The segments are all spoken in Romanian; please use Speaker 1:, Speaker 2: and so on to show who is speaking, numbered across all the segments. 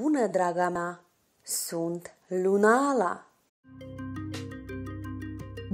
Speaker 1: bună, draga mea! Sunt Lunala!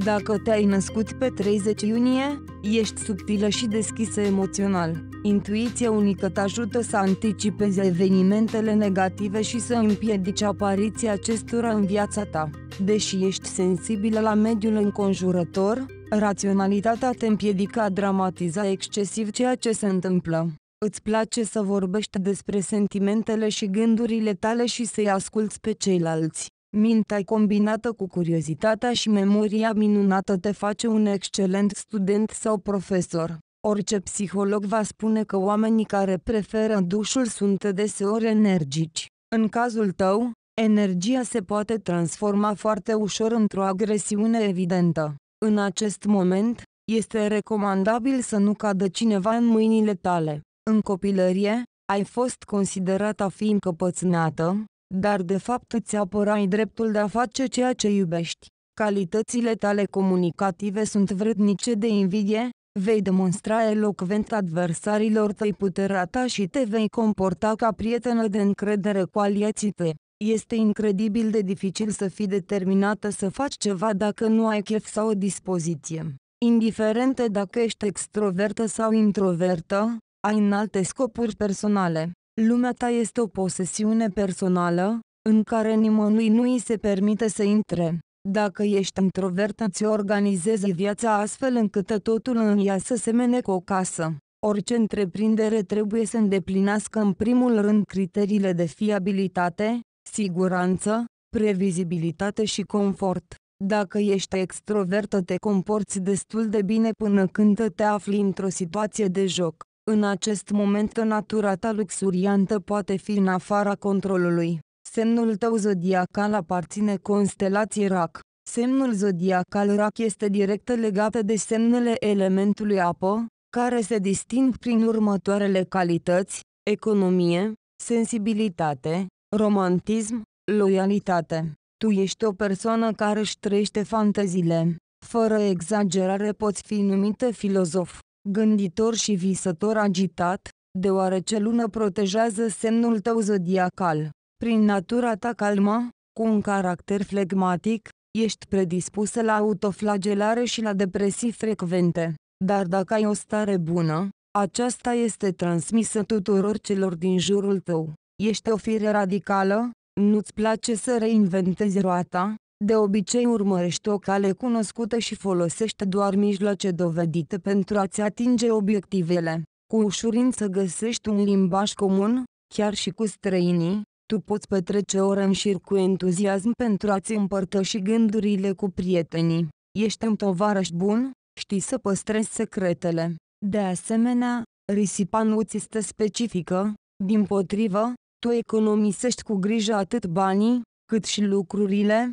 Speaker 1: Dacă te-ai născut pe 30 iunie, ești subtilă și deschisă emoțional. Intuiția unică te ajută să anticipezi evenimentele negative și să împiedici apariția acestora în viața ta. Deși ești sensibilă la mediul înconjurător, raționalitatea te împiedică a dramatiza excesiv ceea ce se întâmplă. Îți place să vorbești despre sentimentele și gândurile tale și să-i asculți pe ceilalți. Mintea combinată cu curiozitatea și memoria minunată te face un excelent student sau profesor. Orice psiholog va spune că oamenii care preferă dușul sunt deseori energici. În cazul tău, energia se poate transforma foarte ușor într-o agresiune evidentă. În acest moment, este recomandabil să nu cadă cineva în mâinile tale. În copilărie, ai fost considerată a fi încăpățânată, dar de fapt îți apărai dreptul de a face ceea ce iubești. Calitățile tale comunicative sunt vrednice de invidie, vei demonstra elocvent adversarilor tăi puterea ta și te vei comporta ca prietenă de încredere cu aliații tăi. Este incredibil de dificil să fii determinată să faci ceva dacă nu ai chef sau o dispoziție. Indiferent dacă ești extrovertă sau introvertă, ai înalte scopuri personale. Lumea ta este o posesiune personală, în care nimănui nu îi se permite să intre. Dacă ești introvertă, îți organizezi viața astfel încât totul în ea să semene cu o casă. Orice întreprindere trebuie să îndeplinească în primul rând criteriile de fiabilitate, siguranță, previzibilitate și confort. Dacă ești extrovertă te comporți destul de bine până când te afli într-o situație de joc. În acest moment natura ta luxuriantă poate fi în afara controlului. Semnul tău zodiacal aparține constelației RAC. Semnul zodiacal RAC este direct legat de semnele elementului apă, care se disting prin următoarele calități, economie, sensibilitate, romantism, loialitate. Tu ești o persoană care își trăiește fanteziile. Fără exagerare poți fi numită filozof gânditor și visător agitat, deoarece lună protejează semnul tău zodiacal. Prin natura ta calmă, cu un caracter flegmatic, ești predispusă la autoflagelare și la depresii frecvente. Dar dacă ai o stare bună, aceasta este transmisă tuturor celor din jurul tău. Ești o fire radicală, nu-ți place să reinventezi roata, de obicei urmărești o cale cunoscută și folosește doar mijloace dovedite pentru a-ți atinge obiectivele. Cu ușurință găsești un limbaj comun, chiar și cu străinii, tu poți petrece ore în șir cu entuziasm pentru a-ți împărtăși gândurile cu prietenii. Ești un tovarăș bun, știi să păstrezi secretele. De asemenea, risipa nu ți este specifică, din potrivă, tu economisești cu grijă atât banii, cât și lucrurile,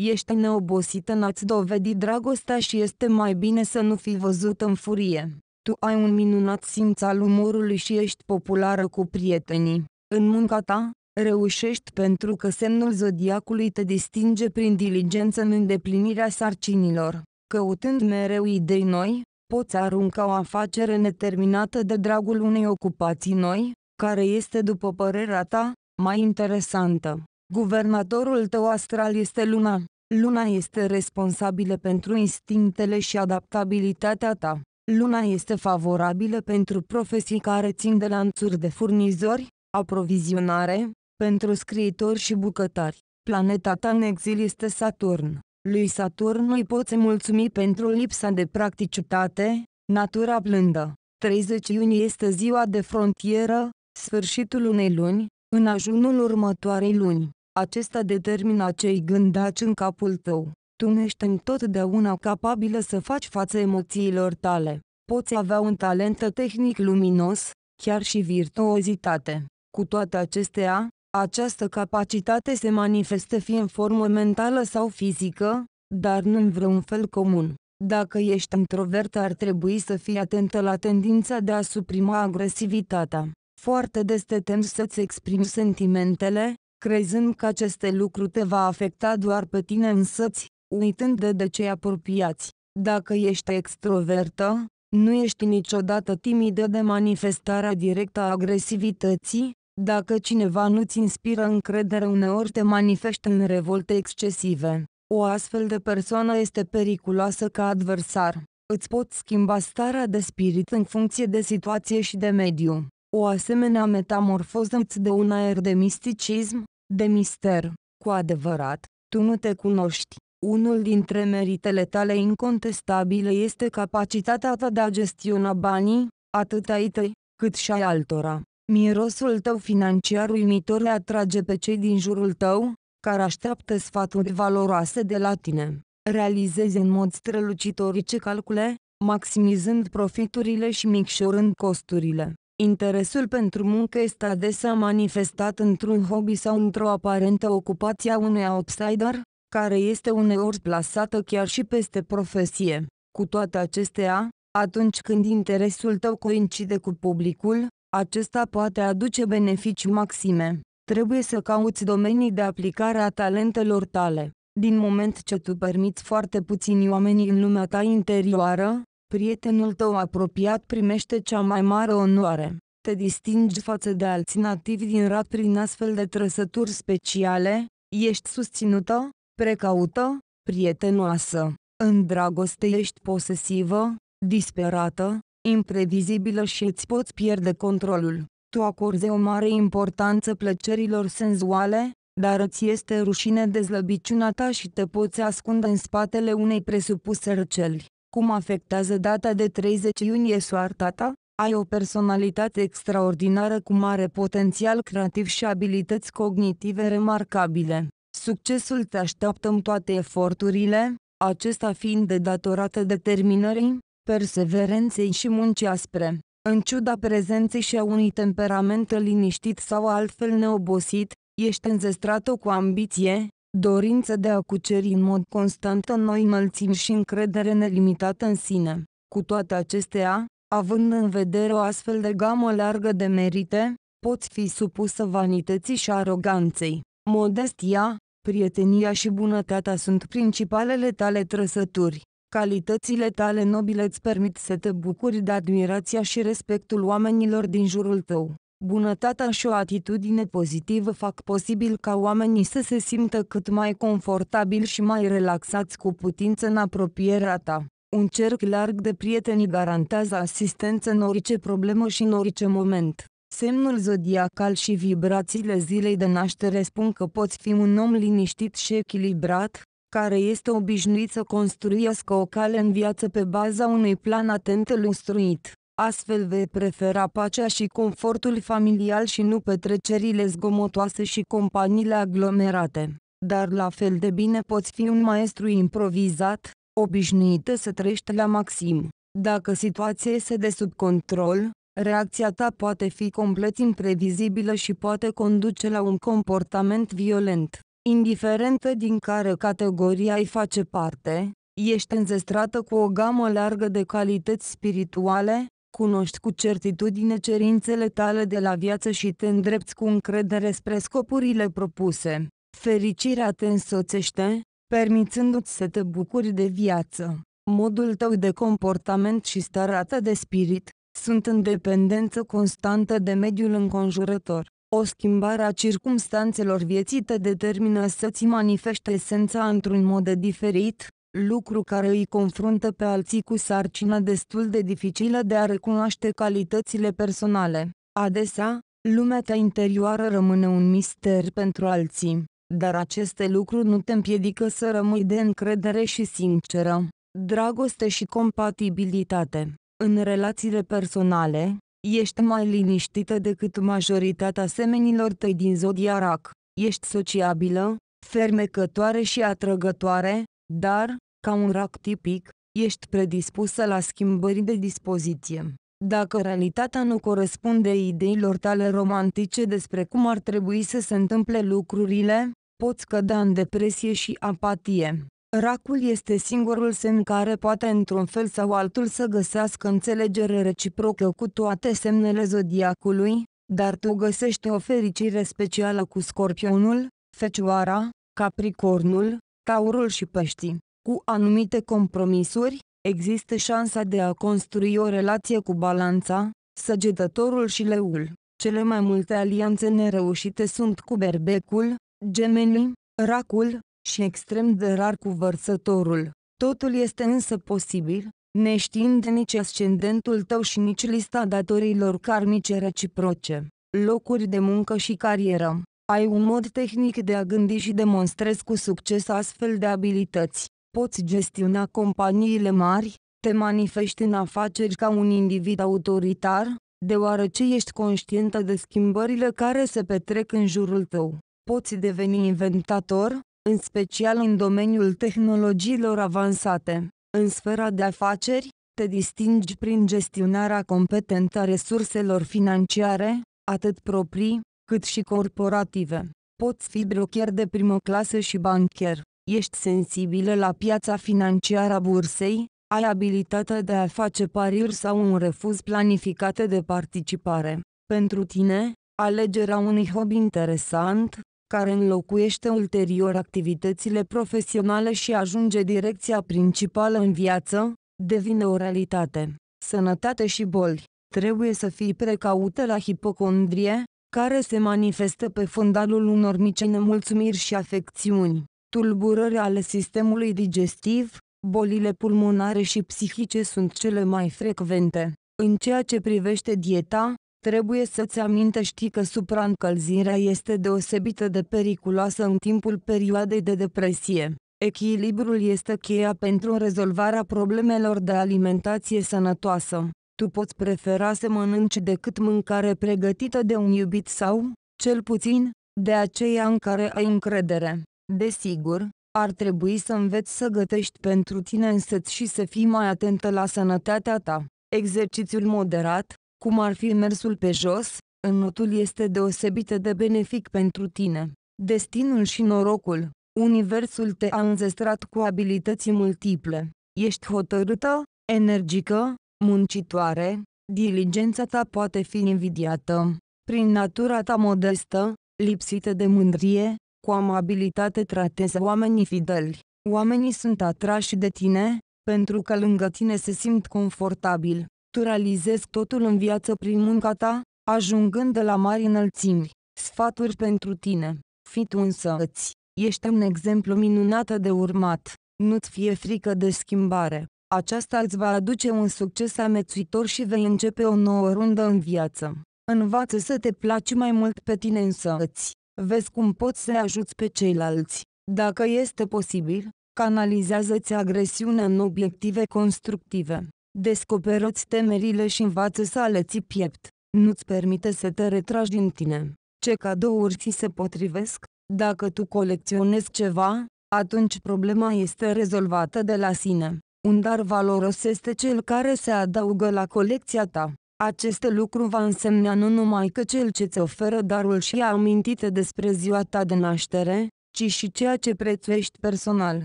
Speaker 1: Ești neobosită în a-ți dovedi dragostea și este mai bine să nu fii văzut în furie. Tu ai un minunat simț al umorului și ești populară cu prietenii. În munca ta, reușești pentru că semnul zodiacului te distinge prin diligență în îndeplinirea sarcinilor. Căutând mereu idei noi, poți arunca o afacere neterminată de dragul unei ocupații noi, care este după părerea ta, mai interesantă. Guvernatorul tău astral este luna. Luna este responsabilă pentru instinctele și adaptabilitatea ta. Luna este favorabilă pentru profesii care țin de lanțuri de furnizori, aprovizionare, pentru scriitori și bucătari. Planeta ta în exil este Saturn. Lui Saturn îi poți mulțumi pentru lipsa de practicitate, natura blândă. 30 iunie este ziua de frontieră, sfârșitul unei luni, în ajunul următoarei luni acesta determină cei gândaci în capul tău. Tu nu ești întotdeauna capabilă să faci față emoțiilor tale. Poți avea un talent tehnic luminos, chiar și virtuozitate. Cu toate acestea, această capacitate se manifestă fie în formă mentală sau fizică, dar nu în vreun fel comun. Dacă ești introvert ar trebui să fii atentă la tendința de a suprima agresivitatea. Foarte des te temi să-ți exprimi sentimentele, crezând că aceste lucruri te va afecta doar pe tine însăți, uitând de de cei apropiați. Dacă ești extrovertă, nu ești niciodată timidă de manifestarea directă a agresivității, dacă cineva nu-ți inspiră încredere uneori te manifestă în revolte excesive. O astfel de persoană este periculoasă ca adversar. Îți pot schimba starea de spirit în funcție de situație și de mediu. O asemenea metamorfoză îți dă un aer de misticism, de mister. Cu adevărat, tu nu te cunoști. Unul dintre meritele tale incontestabile este capacitatea ta de a gestiona banii, atât ai tăi, cât și ai altora. Mirosul tău financiar uimitor le atrage pe cei din jurul tău, care așteaptă sfaturi valoroase de la tine. Realizezi în mod strălucitorice calcule, maximizând profiturile și micșorând costurile. Interesul pentru muncă este adesea manifestat într-un hobby sau într-o aparentă ocupație a unui outsider, care este uneori plasată chiar și peste profesie. Cu toate acestea, atunci când interesul tău coincide cu publicul, acesta poate aduce beneficii maxime. Trebuie să cauți domenii de aplicare a talentelor tale. Din moment ce tu permiți foarte puțini oameni în lumea ta interioară, Prietenul tău apropiat primește cea mai mare onoare. Te distingi față de alți nativi din rat prin astfel de trăsături speciale, ești susținută, precaută, prietenoasă. În dragoste ești posesivă, disperată, imprevizibilă și îți poți pierde controlul. Tu acorzi o mare importanță plăcerilor senzuale, dar îți este rușine de slăbiciunea ta și te poți ascunde în spatele unei presupuse răceli. Cum afectează data de 30 iunie soarta ta? Ai o personalitate extraordinară cu mare potențial creativ și abilități cognitive remarcabile. Succesul te așteaptă în toate eforturile, acesta fiind de datorată determinării, perseverenței și muncii aspre. În ciuda prezenței și a unui temperament liniștit sau altfel neobosit, ești înzestrată cu ambiție, dorință de a cuceri în mod constant în noi înălțimi și încredere nelimitată în sine. Cu toate acestea, având în vedere o astfel de gamă largă de merite, poți fi supusă vanității și aroganței. Modestia, prietenia și bunătatea sunt principalele tale trăsături. Calitățile tale nobile îți permit să te bucuri de admirația și respectul oamenilor din jurul tău. Bunătatea și o atitudine pozitivă fac posibil ca oamenii să se simtă cât mai confortabil și mai relaxați cu putință în apropierea ta. Un cerc larg de prieteni garantează asistență în orice problemă și în orice moment. Semnul zodiacal și vibrațiile zilei de naștere spun că poți fi un om liniștit și echilibrat, care este obișnuit să construiască o cale în viață pe baza unui plan atent lustruit. Astfel vei prefera pacea și confortul familial și nu petrecerile zgomotoase și companiile aglomerate. Dar la fel de bine poți fi un maestru improvizat, obișnuită să trăiești la maxim. Dacă situația este de sub control, reacția ta poate fi complet imprevizibilă și poate conduce la un comportament violent. Indiferentă din care categoria ai face parte, ești înzestrată cu o gamă largă de calități spirituale, Cunoști cu certitudine cerințele tale de la viață și te îndrepți cu încredere spre scopurile propuse. Fericirea te însoțește, permițându-ți să te bucuri de viață. Modul tău de comportament și starea ta de spirit sunt în dependență constantă de mediul înconjurător. O schimbare a circumstanțelor vieții te determină să-ți manifeste esența într-un mod diferit, lucru care îi confruntă pe alții cu sarcina destul de dificilă de a recunoaște calitățile personale. Adesea, lumea ta interioară rămâne un mister pentru alții, dar aceste lucruri nu te împiedică să rămâi de încredere și sinceră. Dragoste și compatibilitate În relațiile personale, ești mai liniștită decât majoritatea semenilor tăi din zodia rac. Ești sociabilă, fermecătoare și atrăgătoare, dar, ca un rac tipic, ești predispusă la schimbări de dispoziție. Dacă realitatea nu corespunde ideilor tale romantice despre cum ar trebui să se întâmple lucrurile, poți cădea în depresie și apatie. Racul este singurul semn care poate într-un fel sau altul să găsească înțelegere reciprocă cu toate semnele zodiacului, dar tu găsești o fericire specială cu scorpionul, fecioara, capricornul, taurul și peștii. Cu anumite compromisuri, există șansa de a construi o relație cu balanța, săgetătorul și leul. Cele mai multe alianțe nereușite sunt cu berbecul, gemenii, racul, și extrem de rar cu vărsătorul. Totul este însă posibil, neștiind nici ascendentul tău și nici lista datorilor karmice reciproce, locuri de muncă și carieră. Ai un mod tehnic de a gândi și demonstrezi cu succes astfel de abilități poți gestiona companiile mari, te manifesti în afaceri ca un individ autoritar, deoarece ești conștientă de schimbările care se petrec în jurul tău. Poți deveni inventator, în special în domeniul tehnologiilor avansate. În sfera de afaceri, te distingi prin gestionarea competentă a resurselor financiare, atât proprii, cât și corporative. Poți fi broker de primă clasă și bancher. Ești sensibilă la piața financiară a bursei? Ai abilitatea de a face pariuri sau un refuz planificate de participare. Pentru tine, alegerea unui hobby interesant, care înlocuiește ulterior activitățile profesionale și ajunge direcția principală în viață, devine o realitate. Sănătate și boli. Trebuie să fii precaută la hipocondrie, care se manifestă pe fundalul unor mici nemulțumiri și afecțiuni tulburări ale sistemului digestiv, bolile pulmonare și psihice sunt cele mai frecvente. În ceea ce privește dieta, trebuie să-ți amintești că supraîncălzirea este deosebită de periculoasă în timpul perioadei de depresie. Echilibrul este cheia pentru rezolvarea problemelor de alimentație sănătoasă. Tu poți prefera să mănânci decât mâncare pregătită de un iubit sau, cel puțin, de aceea în care ai încredere. Desigur, ar trebui să înveți să gătești pentru tine însăți și să fii mai atentă la sănătatea ta. Exercițiul moderat, cum ar fi mersul pe jos, în notul este deosebit de benefic pentru tine. Destinul și norocul, universul te-a înzestrat cu abilități multiple. Ești hotărâtă, energică, muncitoare, diligența ta poate fi invidiată. Prin natura ta modestă, lipsită de mândrie, cu amabilitate tratezi oamenii fideli. Oamenii sunt atrași de tine, pentru că lângă tine se simt confortabil. Tu realizezi totul în viață prin munca ta, ajungând de la mari înălțimi. Sfaturi pentru tine. Fii tu însă îți. Ești un exemplu minunat de urmat. Nu-ți fie frică de schimbare. Aceasta îți va aduce un succes amețitor și vei începe o nouă rundă în viață. Învață să te placi mai mult pe tine îți. Vezi cum poți să ajuți pe ceilalți. Dacă este posibil, canalizează-ți agresiunea în obiective constructive. Descoperă-ți temerile și învață să aleți piept. Nu-ți permite să te retragi din tine. Ce cadouri ți se potrivesc? Dacă tu colecționezi ceva, atunci problema este rezolvată de la sine. Un dar valoros este cel care se adaugă la colecția ta. Acest lucru va însemna nu numai că cel ce ți oferă darul și a amintite despre ziua ta de naștere, ci și ceea ce prețuiești personal.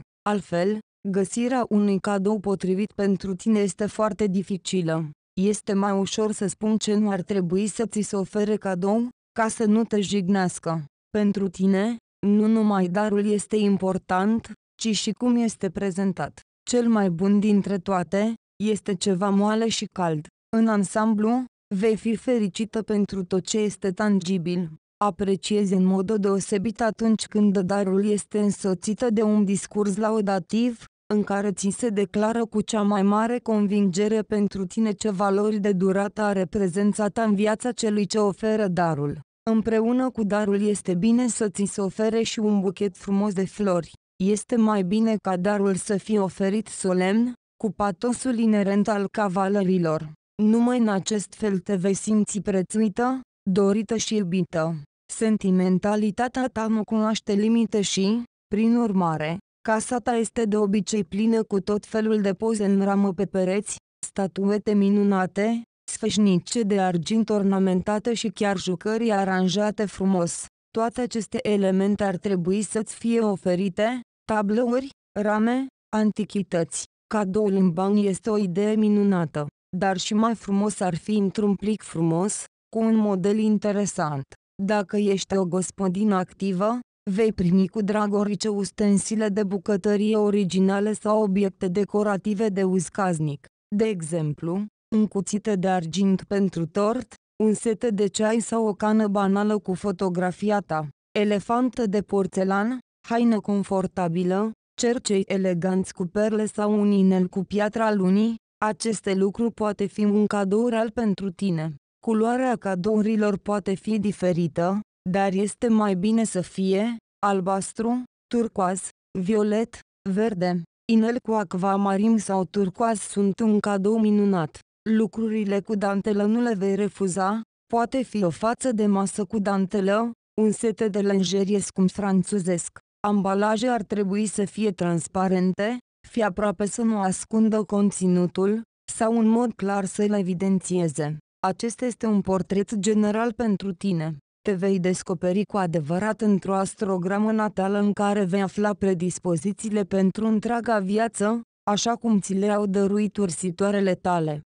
Speaker 1: Altfel, găsirea unui cadou potrivit pentru tine este foarte dificilă. Este mai ușor să spun ce nu ar trebui să ți se ofere cadou, ca să nu te jignească. Pentru tine, nu numai darul este important, ci și cum este prezentat. Cel mai bun dintre toate, este ceva moale și cald. În ansamblu, vei fi fericită pentru tot ce este tangibil. Apreciezi în mod deosebit atunci când darul este însoțită de un discurs laudativ, în care ți se declară cu cea mai mare convingere pentru tine ce valori de durată are prezența ta în viața celui ce oferă darul. Împreună cu darul este bine să ți se ofere și un buchet frumos de flori. Este mai bine ca darul să fie oferit solemn, cu patosul inerent al cavalerilor. Numai în acest fel te vei simți prețuită, dorită și iubită. Sentimentalitatea ta nu cunoaște limite și, prin urmare, casa ta este de obicei plină cu tot felul de poze în ramă pe pereți, statuete minunate, sfășnice de argint ornamentate și chiar jucării aranjate frumos. Toate aceste elemente ar trebui să-ți fie oferite, tablouri, rame, antichități. Cadoul în bani este o idee minunată dar și mai frumos ar fi într-un plic frumos, cu un model interesant. Dacă ești o gospodină activă, vei primi cu drag orice ustensile de bucătărie originale sau obiecte decorative de uz casnic. De exemplu, un cuțit de argint pentru tort, un set de ceai sau o cană banală cu fotografia ta, elefantă de porțelan, haină confortabilă, cercei eleganți cu perle sau un inel cu piatra lunii, aceste lucruri poate fi un cadou real pentru tine. Culoarea cadourilor poate fi diferită, dar este mai bine să fie albastru, turcoaz, violet, verde. Inel cu acvamarim sau turcoaz sunt un cadou minunat. Lucrurile cu dantelă nu le vei refuza, poate fi o față de masă cu dantelă, un set de lenjerie scump franțuzesc. Ambalaje ar trebui să fie transparente, fi aproape să nu ascundă conținutul, sau în mod clar să-l evidențieze. Acesta este un portret general pentru tine. Te vei descoperi cu adevărat într-o astrogramă natală în care vei afla predispozițiile pentru întreaga viață, așa cum ți le-au dăruit ursitoarele tale.